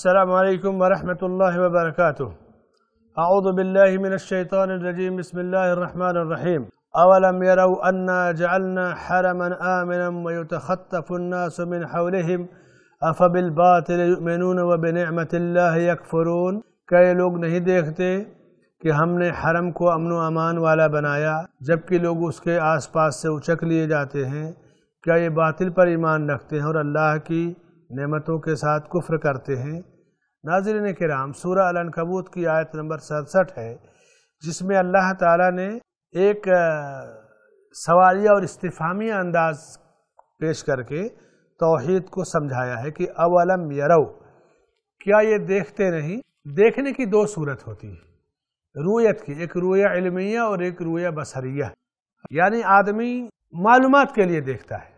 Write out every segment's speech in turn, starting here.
السلام عليكم ورحمة الله وبركاته أعوذ بالله من الشيطان الرجيم بسم الله الرحمن الرحيم أولم يروا أنا جعلنا حرما آمنا ويتخطف الناس من حولهم أفبالباطل يؤمنون وبنعمة الله يكفرون कई लोग नहीं देखते कि हमने हरम को अमन अमान वाला बनाया जबकि लोग उसके आसपास से उचक लिए जाते हैं क्या ये बातिल पर ईमान रखते हैं और अल्लाह की नेमतों के साथ कुफ्र करते हैं नाजरन कराम सूरा कबूत की आयत नंबर सड़सठ है जिसमें अल्लाह ताला ने एक सवालिया और इस्तीफ़ामी अंदाज पेश करके तोहद को समझाया है कि अवलम यरव क्या ये देखते नहीं देखने की दो सूरत होती है रूयत की एक रूया इलमिया और एक रूया बसरिया यानी आदमी मालूम के लिए देखता है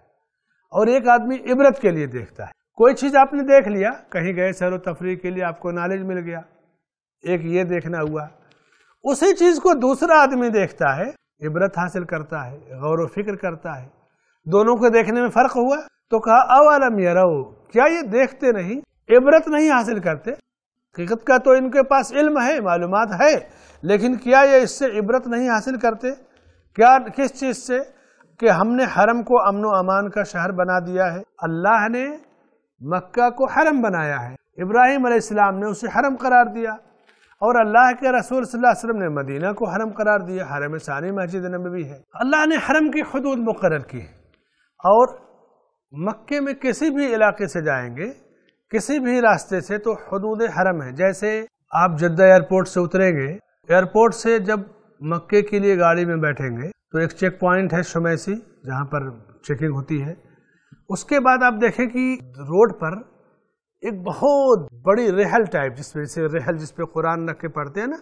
और एक आदमी इबरत के लिए देखता है कोई चीज़ आपने देख लिया कहीं गए सैर तफरी के लिए आपको नॉलेज मिल गया एक ये देखना हुआ उसी चीज़ को दूसरा आदमी देखता है इबरत हासिल करता है गौर फिक्र करता है दोनों को देखने में फ़र्क हुआ तो कहा अवालम यरो क्या ये देखते नहीं इबरत नहीं हासिल करते हकीकत का तो इनके पास इल्म है मालूम है लेकिन क्या ये इससे इबरत नहीं हासिल करते क्या किस चीज़ से कि हमने हरम को अमन अमान का शहर बना दिया है अल्लाह ने मक्का को हरम बनाया है इब्राहिम अलैहिस्सलाम ने उसे हरम करार दिया और अल्लाह के रसूल सल्लल्लाहु अलैहि वसल्लम ने मदीना को हरम करार दिया हरम सानी मस्जिद नबी है अल्लाह ने हरम की हदूद मुकर की है और मक्के में किसी भी इलाके से जाएंगे किसी भी रास्ते से तो हदूद हरम है जैसे आप जद्दा एयरपोर्ट से उतरेंगे एयरपोर्ट से जब मक्के के लिए गाड़ी में बैठेंगे तो एक चेक पॉइंट है शुमैसी जहाँ पर चेकिंग होती है उसके बाद आप देखें कि रोड पर एक बहुत बड़ी रेहल टाइप जिसमें से रेहल जिस पे कुरान रख के पढ़ते हैं ना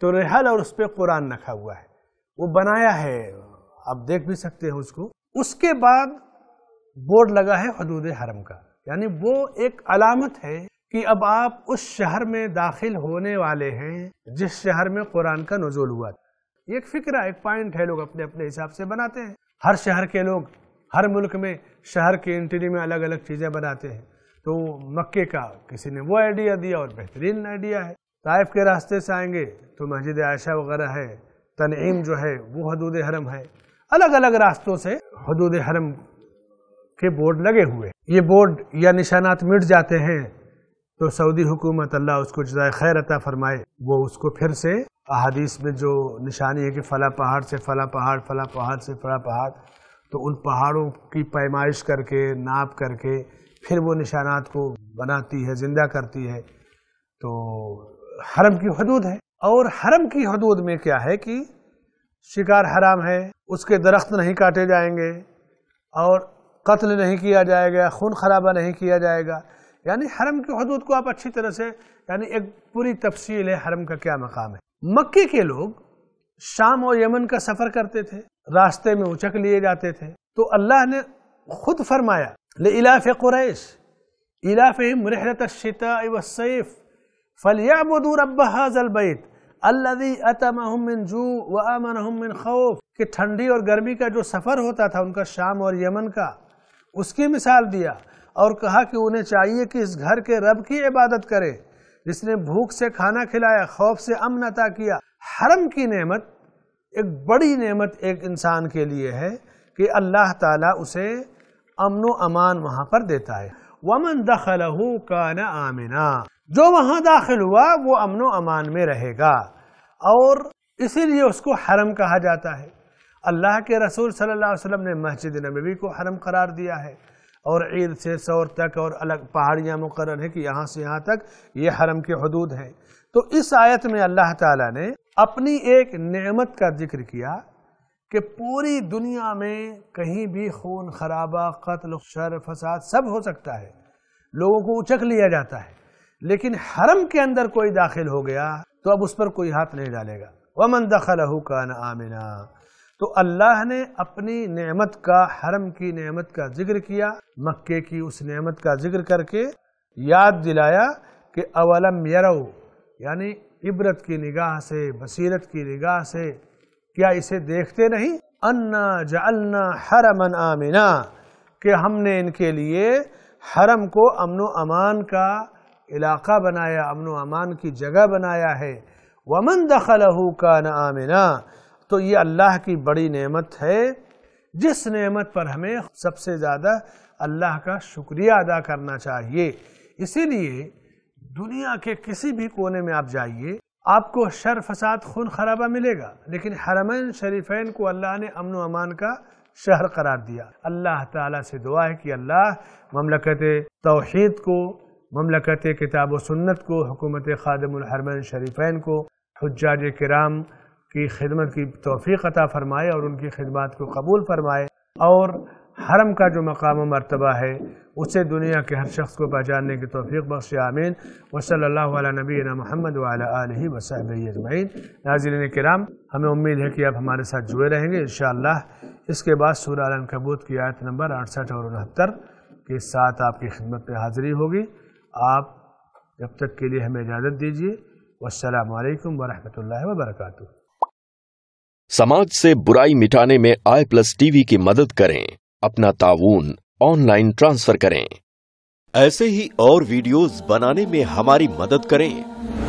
तो रेहल और उस पर कुरान रखा हुआ है वो बनाया है आप देख भी सकते हैं उसको उसके बाद बोर्ड लगा है हदूद हरम का यानी वो एक अलामत है कि अब आप उस शहर में दाखिल होने वाले हैं जिस शहर में कुरान का नजोल हुआ था एक फिक्र एक पॉइंट है लोग अपने अपने हिसाब से बनाते हैं हर शहर के लोग हर मुल्क में शहर के इंटीरियर में अलग अलग चीज़ें बनाते हैं तो मक्के का किसी ने वो आइडिया दिया और बेहतरीन आइडिया है ताइफ के रास्ते से आएंगे तो मस्जिद आयशा वगैरह है तनईम जो है वो हदूद हरम है अलग अलग रास्तों से हदूद हरम के बोर्ड लगे हुए ये बोर्ड या निशानात मिट जाते हैं तो सऊदी हुकूमत अल्लाह उसको जजाय खैर अता फरमाए वो उसको फिर से अहादीस में जो निशानी है कि फ़ला पहाड़ से फ़ला पहाड़ फ़ला पहाड़ से फ़ला पहाड़ तो उन पहाड़ों की पैमाइश करके नाप करके फिर वो निशानात को बनाती है ज़िंदा करती है तो हरम की हदूद है और हरम की हदूद में क्या है कि शिकार हराम है उसके दरख्त नहीं काटे जाएंगे और कत्ल नहीं किया जाएगा खून खराबा नहीं किया जाएगा यानी हरम की हदूद को आप अच्छी तरह से यानी एक पूरी तफसील है हरम का क्या मकाम है मक्के के लोग शाम और यमन का सफ़र करते थे रास्ते में उचक लिए जाते थे तो अल्लाह ने खुद फरमाया ले इलाफ कुरैश इलाफ मरहरत शैफ़ फलियाबू रब हाजलबैत अल्लदी अतमहमिन जू व खौफ कि ठंडी और गर्मी का जो सफ़र होता था उनका शाम और यमन का उसकी मिसाल दिया और कहा कि उन्हें चाहिए कि इस घर के रब की इबादत करें जिसने भूख से खाना खिलाया खौफ से अमन अता किया हरम की नेमत एक बड़ी नेमत एक इंसान के लिए है कि अल्लाह ताला उसे अमन अमान वहाँ पर देता है वमन दखल का आमिना जो वहाँ दाखिल हुआ वो अमन अमान में रहेगा और इसीलिए उसको हरम कहा जाता है अल्लाह के रसूल सल्लल्लाहु अलैहि वसल्लम ने मस्जिद नबी को हरम करार दिया है और ईद से सौर तक और अलग पहाड़ियाँ मुकर हैं कि यहाँ से यहाँ तक ये यह हरम के हदूद हैं तो इस आयत में अल्लाह ताला ने अपनी एक नेमत का जिक्र किया कि पूरी दुनिया में कहीं भी खून खराबा कत्ल शर फसाद सब हो सकता है लोगों को उचक लिया जाता है लेकिन हरम के अंदर कोई दाखिल हो गया तो अब उस पर कोई हाथ नहीं डालेगा वमन दखल ना आमिना तो अल्लाह ने अपनी नेमत का हरम की नेमत का जिक्र किया मक्के की उस नेमत का जिक्र करके याद दिलाया कि अवलम यरो यानी इबरत की निगाह से बसीरत की निगाह से क्या इसे देखते नहीं अन्ना जलना अमन आमिना कि हमने इनके लिए हरम को अमन अमान का इलाका बनाया अमन अमान की जगह बनाया है वमन दखलहू का न आमिना तो ये अल्लाह की बड़ी नेमत है जिस नेमत पर हमें सबसे ज़्यादा अल्लाह का शुक्रिया अदा करना चाहिए इसीलिए दुनिया के किसी भी कोने में आप जाइए आपको शर फसाद खून खराबा मिलेगा लेकिन हरमैन शरीफैन को अल्लाह ने अमन अमान का शहर करार दिया अल्लाह ताला से दुआ है कि अल्लाह ममलकत तोहद को ममलकत किताब सुन्नत को हुकूमत ख़ादमरमन शरीफैन को हजाज कराम की खिदमत की तोफ़ी अता फ़रमाए और उनकी खिदमत को कबूल फरमाए और हरम का जो मकाम मरतबा है उसे दुनिया के हर शख्स को पहचानने की तोफ़ी बख्श आमीन वसल्ला नबी महमद वाली वसब अजमैन नाजिन कराम हमें उम्मीद है कि आप हमारे साथ जुड़े रहेंगे इन इसके बाद सूर आलम कबूत की आयत नंबर अड़सठ और उनहत्तर के साथ आपकी खिदमत में हाज़िरी होगी आप जब तक के लिए हमें इजाज़त दीजिए वालकम वरहमल वर्क समाज से बुराई मिटाने में आई प्लस टीवी की मदद करें अपना ताउन ऑनलाइन ट्रांसफर करें ऐसे ही और वीडियोस बनाने में हमारी मदद करें